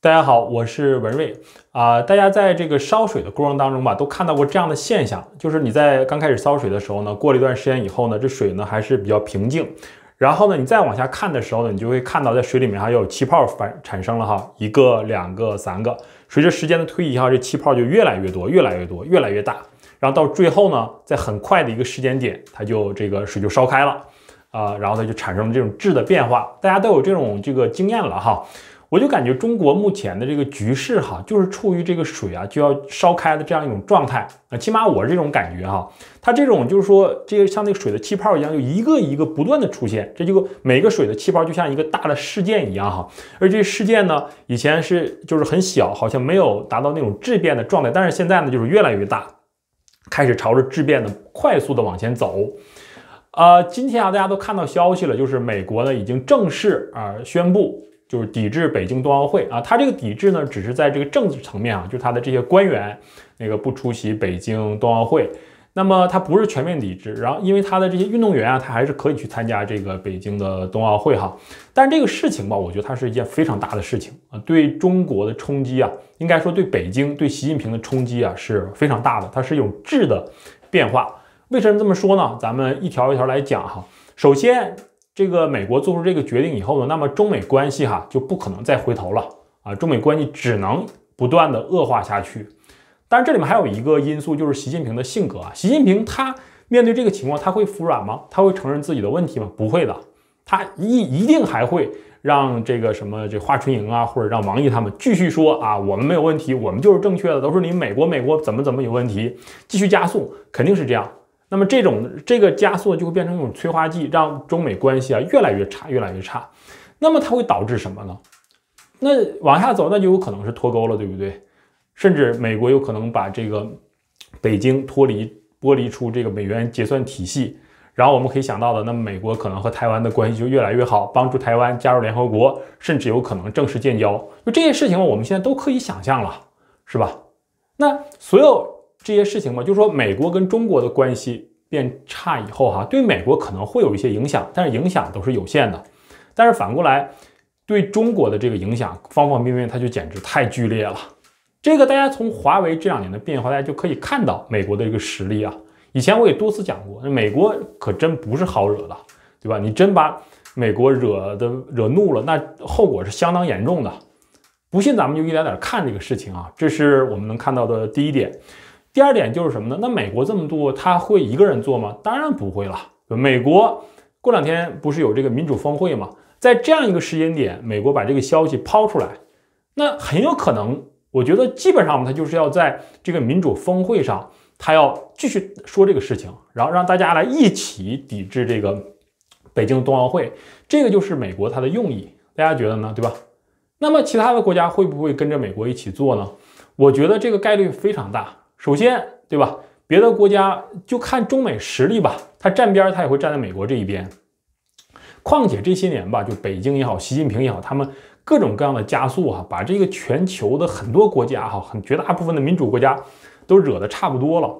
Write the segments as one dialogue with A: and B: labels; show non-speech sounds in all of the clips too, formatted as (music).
A: 大家好，我是文瑞啊。大家在这个烧水的过程当中吧，都看到过这样的现象，就是你在刚开始烧水的时候呢，过了一段时间以后呢，这水呢还是比较平静。然后呢，你再往下看的时候呢，你就会看到在水里面还有气泡反产生了哈，一个、两个、三个，随着时间的推移哈，这气泡就越来越多、越来越多、越来越大。然后到最后呢，在很快的一个时间点，它就这个水就烧开了，啊，然后它就产生了这种质的变化。大家都有这种这个经验了哈。我就感觉中国目前的这个局势哈，就是处于这个水啊就要烧开的这样一种状态啊，起码我是这种感觉哈。它这种就是说，这个像那个水的气泡一样，就一个一个不断的出现，这就每个水的气泡就像一个大的事件一样哈。而这事件呢，以前是就是很小，好像没有达到那种质变的状态，但是现在呢，就是越来越大，开始朝着质变的快速的往前走。呃，今天啊，大家都看到消息了，就是美国呢已经正式啊宣布。就是抵制北京冬奥会啊，他这个抵制呢，只是在这个政治层面啊，就他的这些官员那个不出席北京冬奥会，那么他不是全面抵制，然后因为他的这些运动员啊，他还是可以去参加这个北京的冬奥会哈。但这个事情吧，我觉得它是一件非常大的事情啊，对中国的冲击啊，应该说对北京、对习近平的冲击啊，是非常大的，它是有质的变化。为什么这么说呢？咱们一条一条来讲哈。首先。这个美国做出这个决定以后呢，那么中美关系哈就不可能再回头了啊！中美关系只能不断的恶化下去。但是这里面还有一个因素，就是习近平的性格啊。习近平他面对这个情况，他会服软吗？他会承认自己的问题吗？不会的，他一一定还会让这个什么这华春莹啊，或者让王毅他们继续说啊，我们没有问题，我们就是正确的，都是你美国美国怎么怎么有问题，继续加速，肯定是这样。那么这种这个加速就会变成一种催化剂，让中美关系啊越来越差，越来越差。那么它会导致什么呢？那往下走，那就有可能是脱钩了，对不对？甚至美国有可能把这个北京脱离剥离出这个美元结算体系。然后我们可以想到的，那么美国可能和台湾的关系就越来越好，帮助台湾加入联合国，甚至有可能正式建交。就这些事情我们现在都可以想象了，是吧？那所有。这些事情嘛，就是说美国跟中国的关系变差以后哈，对美国可能会有一些影响，但是影响都是有限的。但是反过来，对中国的这个影响，方方面面它就简直太剧烈了。这个大家从华为这两年的变化，大家就可以看到美国的一个实力啊。以前我也多次讲过，那美国可真不是好惹的，对吧？你真把美国惹的惹怒了，那后果是相当严重的。不信咱们就一点点看这个事情啊，这是我们能看到的第一点。第二点就是什么呢？那美国这么做，他会一个人做吗？当然不会了。美国过两天不是有这个民主峰会吗？在这样一个时间点，美国把这个消息抛出来，那很有可能，我觉得基本上他就是要在这个民主峰会上，他要继续说这个事情，然后让大家来一起抵制这个北京冬奥会。这个就是美国他的用意。大家觉得呢？对吧？那么其他的国家会不会跟着美国一起做呢？我觉得这个概率非常大。首先，对吧？别的国家就看中美实力吧，他站边儿，他也会站在美国这一边。况且这些年吧，就北京也好，习近平也好，他们各种各样的加速啊，把这个全球的很多国家哈，很绝大部分的民主国家都惹得差不多了。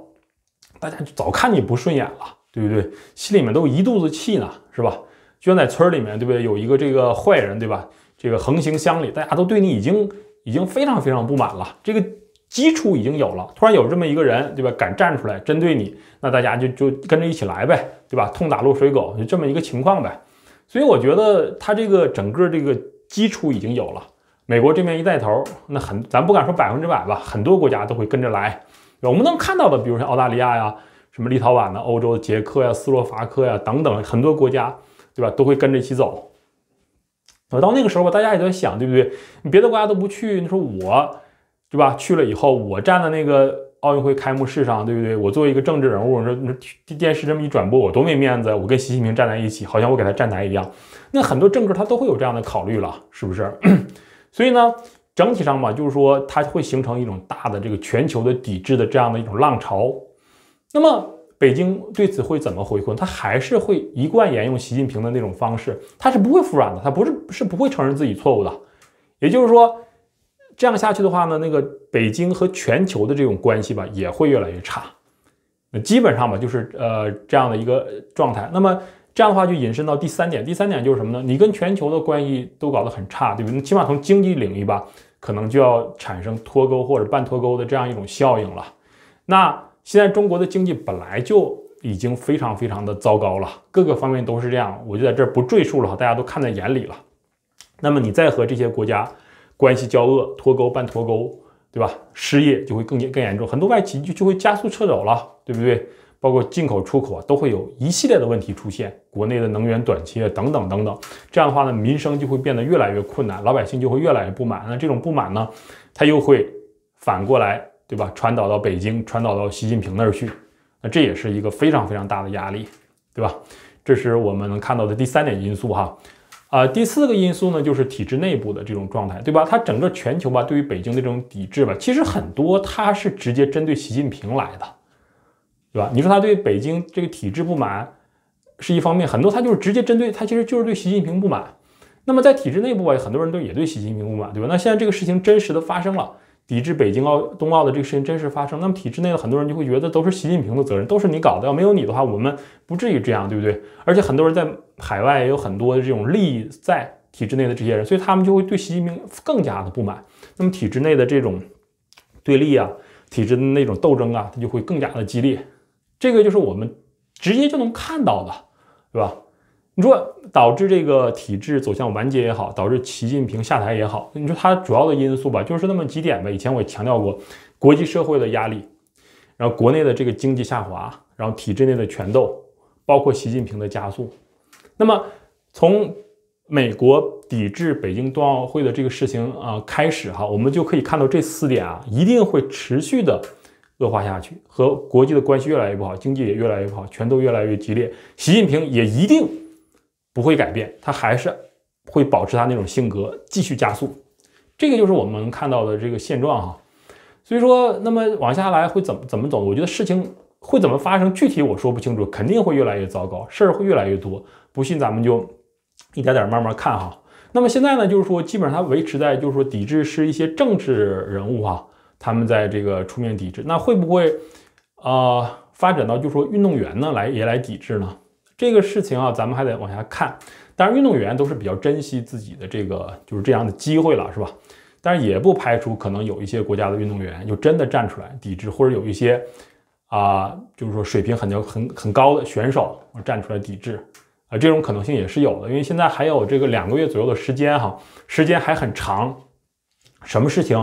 A: 大家就早看你不顺眼了，对不对？心里面都一肚子气呢，是吧？居然在村里面，对不对？有一个这个坏人，对吧？这个横行乡里，大家都对你已经已经非常非常不满了，这个。基础已经有了，突然有这么一个人，对吧？敢站出来针对你，那大家就就跟着一起来呗，对吧？痛打落水狗，就这么一个情况呗。所以我觉得他这个整个这个基础已经有了，美国这边一带头，那很，咱不敢说百分之百吧，很多国家都会跟着来。我们能看到的，比如像澳大利亚呀、什么立陶宛的、欧洲的捷克呀、斯洛伐克呀等等很多国家，对吧？都会跟着一起走。那到那个时候吧，大家也在想，对不对？你别的国家都不去，你说我。对吧？去了以后，我站在那个奥运会开幕式上，对不对？我作为一个政治人物，这电视这么一转播，我多没面子！我跟习近平站在一起，好像我给他站台一样。那很多政客他都会有这样的考虑了，是不是？(clears throat) 所以呢，整体上吧，就是说，它会形成一种大的这个全球的抵制的这样的一种浪潮。那么，北京对此会怎么回应他还是会一贯沿用习近平的那种方式，他是不会服软的，他不是是不会承认自己错误的，也就是说。这样下去的话呢，那个北京和全球的这种关系吧，也会越来越差。那基本上吧，就是呃这样的一个状态。那么这样的话，就引申到第三点。第三点就是什么呢？你跟全球的关系都搞得很差，对吧？起码从经济领域吧，可能就要产生脱钩或者半脱钩的这样一种效应了。那现在中国的经济本来就已经非常非常的糟糕了，各个方面都是这样，我就在这不赘述了，大家都看在眼里了。那么你再和这些国家。关系交恶，脱钩半脱钩，对吧？失业就会更更严重，很多外企就就会加速撤走了，对不对？包括进口出口啊，都会有一系列的问题出现，国内的能源短缺等等等等。这样的话呢，民生就会变得越来越困难，老百姓就会越来越不满。那这种不满呢，它又会反过来，对吧？传导到北京，传导到习近平那儿去。那这也是一个非常非常大的压力，对吧？这是我们能看到的第三点因素哈。啊，第四个因素呢，就是体制内部的这种状态，对吧？它整个全球吧，对于北京的这种抵制吧，其实很多它是直接针对习近平来的，对吧？你说他对北京这个体制不满是一方面，很多他就是直接针对他，其实就是对习近平不满。那么在体制内部吧，很多人都也对习近平不满，对吧？那现在这个事情真实的发生了。抵制北京奥冬奥的这个事情真实发生，那么体制内的很多人就会觉得都是习近平的责任，都是你搞的，要没有你的话，我们不至于这样，对不对？而且很多人在海外也有很多的这种利益在体制内的这些人，所以他们就会对习近平更加的不满。那么体制内的这种对立啊，体制的那种斗争啊，它就会更加的激烈。这个就是我们直接就能看到的，对吧？你说导致这个体制走向完结也好，导致习近平下台也好，你说它主要的因素吧，就是那么几点吧。以前我也强调过，国际社会的压力，然后国内的这个经济下滑，然后体制内的拳斗，包括习近平的加速。那么从美国抵制北京冬奥会的这个事情啊开始哈，我们就可以看到这四点啊，一定会持续的恶化下去，和国际的关系越来越不好，经济也越来越不好，拳斗越来越激烈，习近平也一定。不会改变，他还是会保持他那种性格，继续加速。这个就是我们看到的这个现状哈。所以说，那么往下来会怎么怎么走？我觉得事情会怎么发生，具体我说不清楚，肯定会越来越糟糕，事儿会越来越多。不信咱们就一点点儿慢慢看哈。那么现在呢，就是说基本上它维持在，就是说抵制是一些政治人物哈，他们在这个出面抵制。那会不会啊发展到就说运动员呢来也来抵制呢？这个事情啊，咱们还得往下看。当然，运动员都是比较珍惜自己的这个就是这样的机会了，是吧？但是也不排除可能有一些国家的运动员就真的站出来抵制，或者有一些啊，就是说水平很牛、很很高的选手站出来抵制，呃，这种可能性也是有的。因为现在还有这个两个月左右的时间哈，时间还很长，什么事情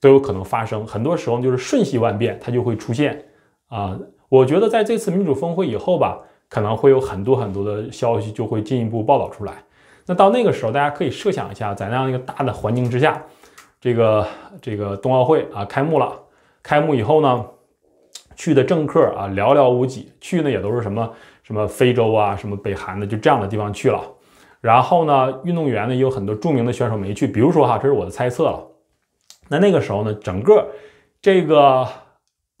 A: 都有可能发生。很多时候就是瞬息万变，它就会出现啊。我觉得在这次民主峰会以后吧。可能会有很多很多的消息就会进一步报道出来。那到那个时候，大家可以设想一下，在那样一个大的环境之下，这个这个冬奥会啊开幕了。开幕以后呢，去的政客啊寥寥无几，去呢也都是什么什么非洲啊、什么北韩的，就这样的地方去了。然后呢，运动员呢也有很多著名的选手没去，比如说哈，这是我的猜测了。那那个时候呢，整个这个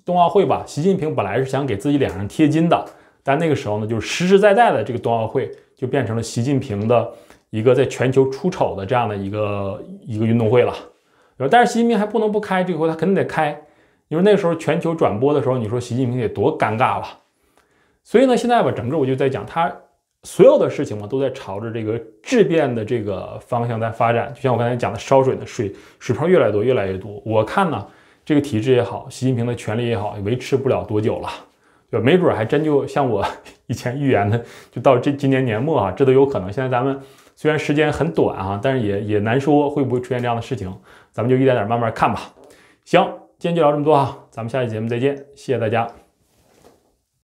A: 冬奥会吧，习近平本来是想给自己脸上贴金的。但那个时候呢，就是实实在在的这个冬奥会就变成了习近平的一个在全球出丑的这样的一个一个运动会了。但是习近平还不能不开，这会他肯定得开。你说那时候全球转播的时候，你说习近平得多尴尬吧？所以呢，现在吧，整个我就在讲，他所有的事情嘛，都在朝着这个质变的这个方向在发展。就像我刚才讲的，烧水的水水泡越来越多，越来越多。我看呢，这个体制也好，习近平的权力也好，维持不了多久了。就没准儿还真就像我 (laughs) 以前预言的，就到这今年年末啊，这都有可能。现在咱们虽然时间很短啊，但是也也难说会不会出现这样的事情。咱们就一点点慢慢看吧。行，今天就聊这么多啊，咱们下期节目再见，谢谢大家。